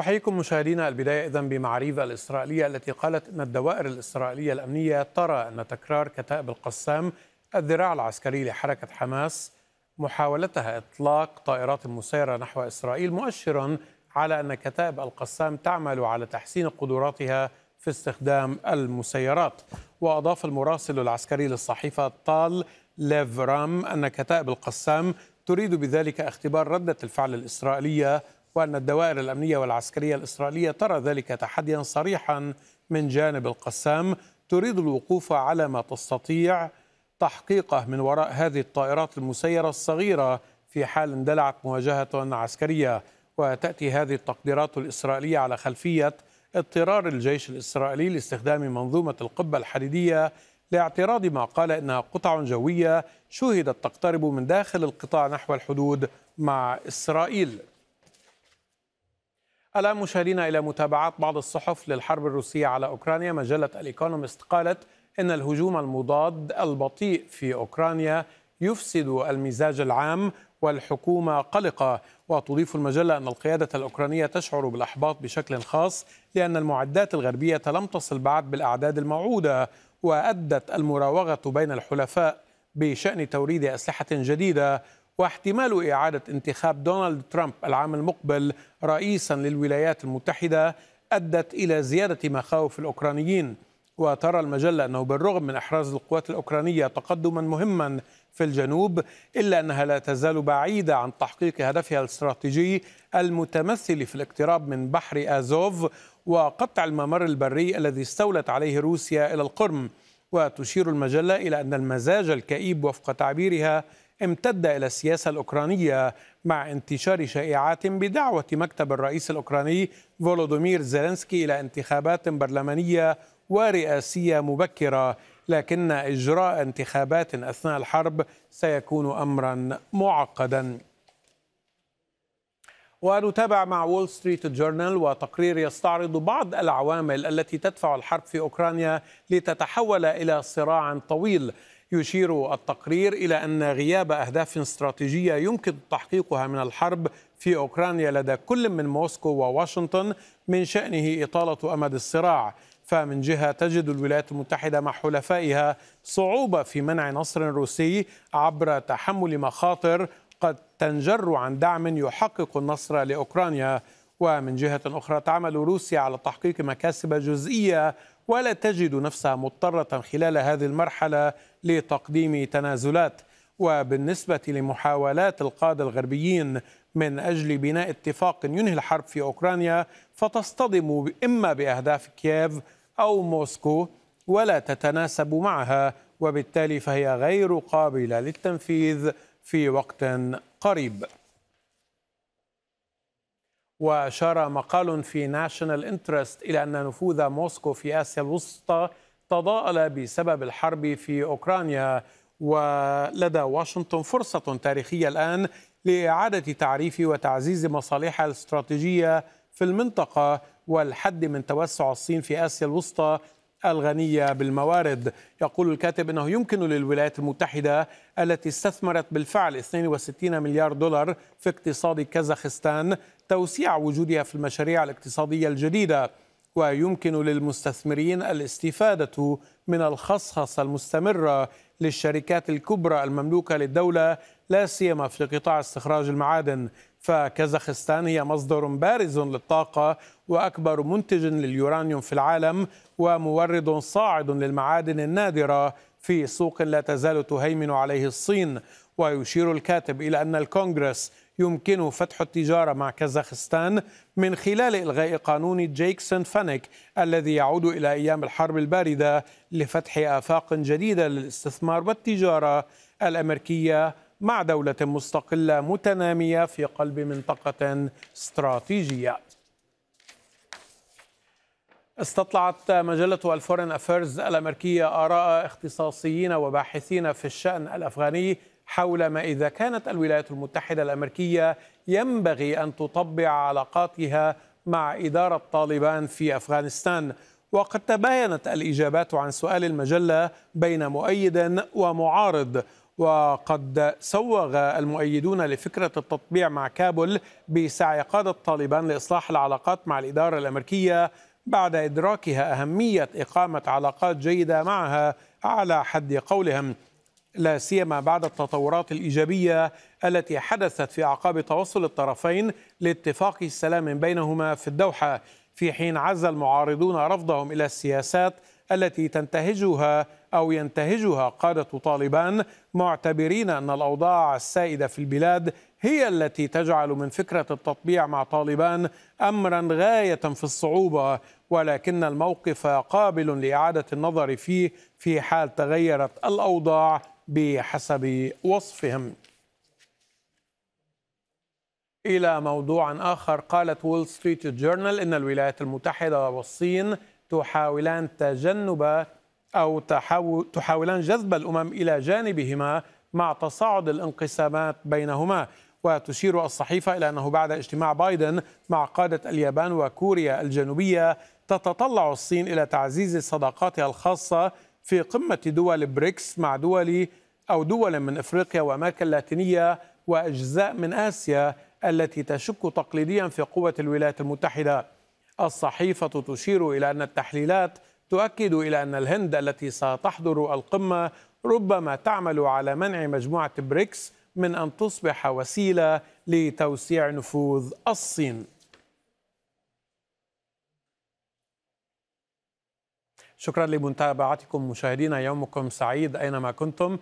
أحييكم مشاهدينا البداية إذا بمعاريف الإسرائيلية التي قالت أن الدوائر الإسرائيلية الأمنية ترى أن تكرار كتائب القسام الذراع العسكري لحركة حماس محاولتها إطلاق طائرات مسيرة نحو إسرائيل مؤشرا على أن كتائب القسام تعمل على تحسين قدراتها في استخدام المسيرات وأضاف المراسل العسكري للصحيفة طال ليفرام أن كتائب القسام تريد بذلك اختبار ردة الفعل الإسرائيلية وأن الدوائر الأمنية والعسكرية الإسرائيلية ترى ذلك تحديا صريحا من جانب القسام تريد الوقوف على ما تستطيع تحقيقه من وراء هذه الطائرات المسيرة الصغيرة في حال اندلعت مواجهة عسكرية وتأتي هذه التقديرات الإسرائيلية على خلفية اضطرار الجيش الإسرائيلي لاستخدام منظومة القبة الحديدية لاعتراض ما قال إنها قطع جوية شوهدت تقترب من داخل القطاع نحو الحدود مع إسرائيل الآن مشاهدينا إلى متابعات بعض الصحف للحرب الروسية على أوكرانيا مجلة الإيكونومست قالت إن الهجوم المضاد البطيء في أوكرانيا يفسد المزاج العام والحكومة قلقة وتضيف المجلة أن القيادة الأوكرانية تشعر بالأحباط بشكل خاص لأن المعدات الغربية لم تصل بعد بالأعداد الموعودة وأدت المراوغة بين الحلفاء بشأن توريد أسلحة جديدة واحتمال إعادة انتخاب دونالد ترامب العام المقبل رئيسا للولايات المتحدة أدت إلى زيادة مخاوف الأوكرانيين وترى المجلة أنه بالرغم من إحراز القوات الأوكرانية تقدما مهما في الجنوب إلا أنها لا تزال بعيدة عن تحقيق هدفها الاستراتيجي المتمثل في الاقتراب من بحر آزوف وقطع الممر البري الذي استولت عليه روسيا إلى القرم وتشير المجلة إلى أن المزاج الكئيب وفق تعبيرها امتد إلى السياسة الأوكرانية مع انتشار شائعات بدعوة مكتب الرئيس الأوكراني فولودومير زيلنسكي إلى انتخابات برلمانية ورئاسية مبكرة لكن إجراء انتخابات أثناء الحرب سيكون أمرا معقدا ونتابع مع وول ستريت جورنال وتقرير يستعرض بعض العوامل التي تدفع الحرب في أوكرانيا لتتحول إلى صراع طويل يشير التقرير إلى أن غياب أهداف استراتيجية يمكن تحقيقها من الحرب في أوكرانيا لدى كل من موسكو وواشنطن من شأنه إطالة أمد الصراع فمن جهة تجد الولايات المتحدة مع حلفائها صعوبة في منع نصر روسي عبر تحمل مخاطر قد تنجر عن دعم يحقق النصر لأوكرانيا ومن جهة أخرى تعمل روسيا على تحقيق مكاسب جزئية ولا تجد نفسها مضطرة خلال هذه المرحلة لتقديم تنازلات وبالنسبة لمحاولات القادة الغربيين من أجل بناء اتفاق ينهي الحرب في أوكرانيا فتصطدم إما بأهداف كييف أو موسكو ولا تتناسب معها وبالتالي فهي غير قابلة للتنفيذ في وقت قريب وأشار مقال في ناشونال انترست إلى أن نفوذ موسكو في آسيا الوسطى تضاءل بسبب الحرب في أوكرانيا ولدى واشنطن فرصة تاريخية الآن لإعادة تعريف وتعزيز مصالحها الاستراتيجية في المنطقة والحد من توسع الصين في آسيا الوسطى الغنية بالموارد يقول الكاتب أنه يمكن للولايات المتحدة التي استثمرت بالفعل 62 مليار دولار في اقتصاد كازاخستان توسيع وجودها في المشاريع الاقتصادية الجديدة ويمكن للمستثمرين الاستفادة من الخصخصة المستمرة للشركات الكبرى المملوكة للدولة لا سيما في قطاع استخراج المعادن فكازاخستان هي مصدر بارز للطاقة وأكبر منتج لليورانيوم في العالم ومورد صاعد للمعادن النادرة في سوق لا تزال تهيمن عليه الصين ويشير الكاتب إلى أن الكونغرس يمكنه فتح التجارة مع كازاخستان من خلال إلغاء قانون جيكسون فانيك الذي يعود إلى أيام الحرب الباردة لفتح آفاق جديدة للاستثمار والتجارة الأمريكية مع دولة مستقلة متنامية في قلب منطقة استراتيجية استطلعت مجلة الفورن أفيرز الأمريكية آراء اختصاصيين وباحثين في الشأن الأفغاني حول ما إذا كانت الولايات المتحدة الأمريكية ينبغي أن تطبع علاقاتها مع إدارة طالبان في أفغانستان وقد تباينت الإجابات عن سؤال المجلة بين مؤيد ومعارض وقد سوغ المؤيدون لفكرة التطبيع مع كابول بسعي قادة طالبان لإصلاح العلاقات مع الإدارة الأمريكية بعد إدراكها أهمية إقامة علاقات جيدة معها على حد قولهم لا سيما بعد التطورات الإيجابية التي حدثت في أعقاب توصل الطرفين لاتفاق سلام بينهما في الدوحة في حين عز المعارضون رفضهم إلى السياسات التي تنتهجها أو ينتهجها قادة طالبان معتبرين أن الأوضاع السائدة في البلاد هي التي تجعل من فكرة التطبيع مع طالبان أمرا غاية في الصعوبة ولكن الموقف قابل لإعادة النظر فيه في حال تغيرت الأوضاع بحسب وصفهم إلى موضوع آخر قالت وول ستريت جورنال إن الولايات المتحدة والصين تحاولان تجنب أو تحاولان جذب الأمم إلى جانبهما مع تصاعد الانقسامات بينهما وتشير الصحيفة إلى أنه بعد اجتماع بايدن مع قادة اليابان وكوريا الجنوبية تتطلع الصين إلى تعزيز صداقاتها الخاصة في قمة دول بريكس مع دول أو دول من إفريقيا وأمريكا اللاتينية وأجزاء من آسيا التي تشك تقليديا في قوة الولايات المتحدة الصحيفة تشير إلى أن التحليلات تؤكد إلى أن الهند التي ستحضر القمة ربما تعمل على منع مجموعة بريكس من أن تصبح وسيلة لتوسيع نفوذ الصين شكرا لمتابعتكم مشاهدينا يومكم سعيد أينما كنتم